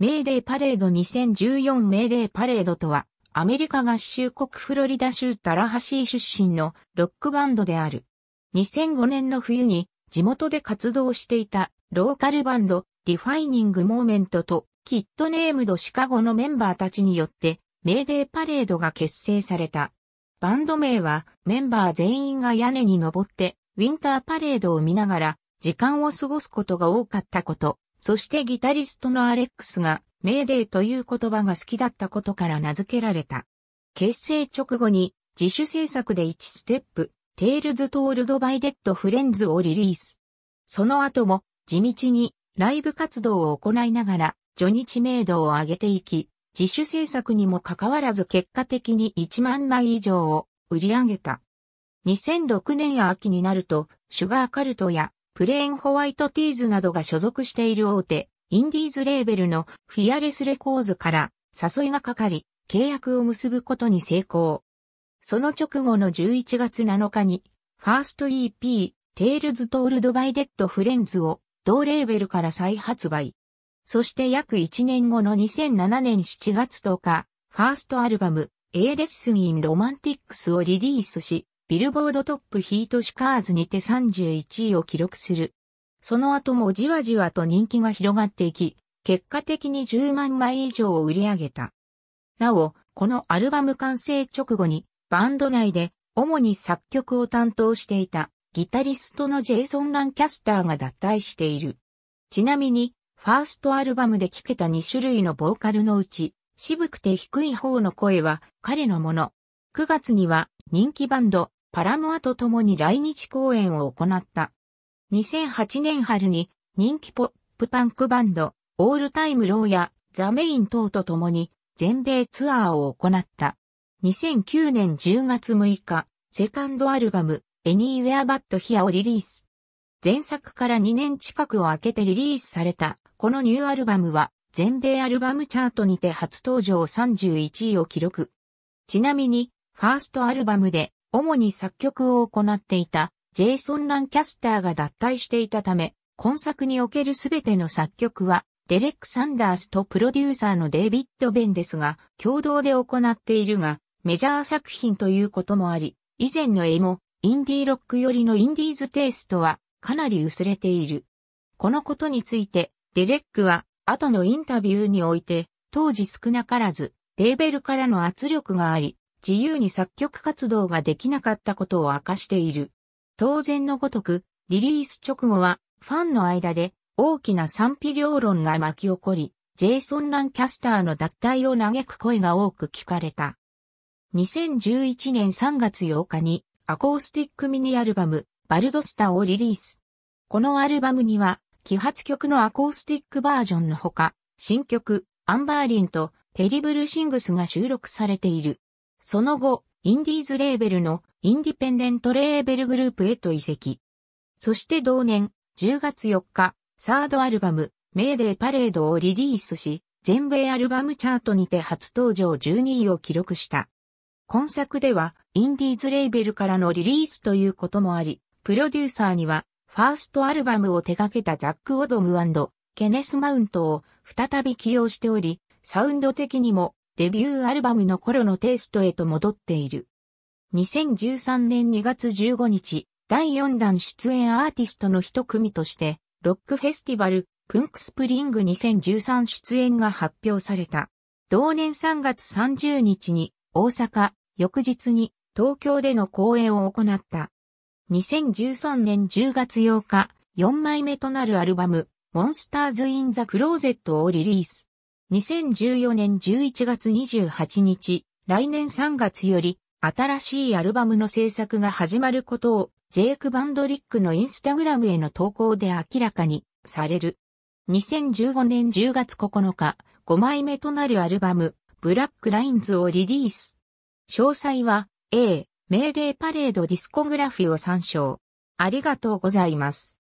メーデーパレード2014メーデーパレードとは、アメリカ合衆国フロリダ州タラハシー出身のロックバンドである。2005年の冬に地元で活動していたローカルバンドディファイニングモーメントとキッドネームドシカゴのメンバーたちによってメーデーパレードが結成された。バンド名はメンバー全員が屋根に登ってウィンターパレードを見ながら時間を過ごすことが多かったことそしてギタリストのアレックスが、メーデーという言葉が好きだったことから名付けられた。結成直後に、自主制作で1ステップ、テールズ・トールド・バイ・デッド・フレンズをリリース。その後も、地道に、ライブ活動を行いながら、女日名度を上げていき、自主制作にもかかわらず結果的に1万枚以上を売り上げた。2006年秋になると、シュガーカルトやプレーンホワイトティーズなどが所属している大手、インディーズレーベルのフィアレスレコーズから誘いがかかり、契約を結ぶことに成功。その直後の11月7日に、ファースト EP、テールズ・トールド・バイ・デッド・フレンズを同レーベルから再発売。そして約1年後の2007年7月10日、ファーストアルバム、エーレッスン・イン・ロマンティックスをリリースし、ビルボードトップヒートシカーズにて31位を記録する。その後もじわじわと人気が広がっていき、結果的に10万枚以上を売り上げた。なお、このアルバム完成直後に、バンド内で主に作曲を担当していたギタリストのジェイソン・ランキャスターが脱退している。ちなみに、ファーストアルバムで聴けた2種類のボーカルのうち、渋くて低い方の声は彼のもの。9月には人気バンドパラモアと共に来日公演を行った。2008年春に人気ポップパンクバンド、オールタイムローやザメイン等と共に全米ツアーを行った。2009年10月6日、セカンドアルバム、Anywhere But Here をリリース。前作から2年近くを空けてリリースされた、このニューアルバムは、全米アルバムチャートにて初登場31位を記録。ちなみに、ファーストアルバムで、主に作曲を行っていたジェイソン・ランキャスターが脱退していたため、今作におけるすべての作曲は、デレック・サンダースとプロデューサーのデイビッド・ベンですが、共同で行っているが、メジャー作品ということもあり、以前の絵も、インディーロックよりのインディーズテイストは、かなり薄れている。このことについて、デレックは、後のインタビューにおいて、当時少なからず、レーベルからの圧力があり、自由に作曲活動ができなかったことを明かしている。当然のごとく、リリース直後は、ファンの間で大きな賛否両論が巻き起こり、ジェイソン・ランキャスターの脱退を嘆く声が多く聞かれた。2011年3月8日にアコースティックミニアルバム、バルドスターをリリース。このアルバムには、揮発曲のアコースティックバージョンのほか、新曲、アンバーリンとテリブルシングスが収録されている。その後、インディーズレーベルのインディペンデントレーベルグループへと移籍。そして同年10月4日、サードアルバム、メーデーパレードをリリースし、全米アルバムチャートにて初登場12位を記録した。今作では、インディーズレーベルからのリリースということもあり、プロデューサーには、ファーストアルバムを手掛けたザック・オドムケネス・マウントを再び起用しており、サウンド的にもデビューアルバムの頃のテイストへと戻っている。2013年2月15日、第4弾出演アーティストの一組として、ロックフェスティバル、プンクスプリング2013出演が発表された。同年3月30日に大阪、翌日に東京での公演を行った。2013年10月8日、4枚目となるアルバム、モンスターズ・イン・ザ・クローゼットをリリース。2014年11月28日、来年3月より、新しいアルバムの制作が始まることを、ジェイク・バンドリックのインスタグラムへの投稿で明らかにされる。2015年10月9日、5枚目となるアルバム、ブラックラインズをリリース。詳細は、A、メーデーパレードディスコグラフィを参照。ありがとうございます。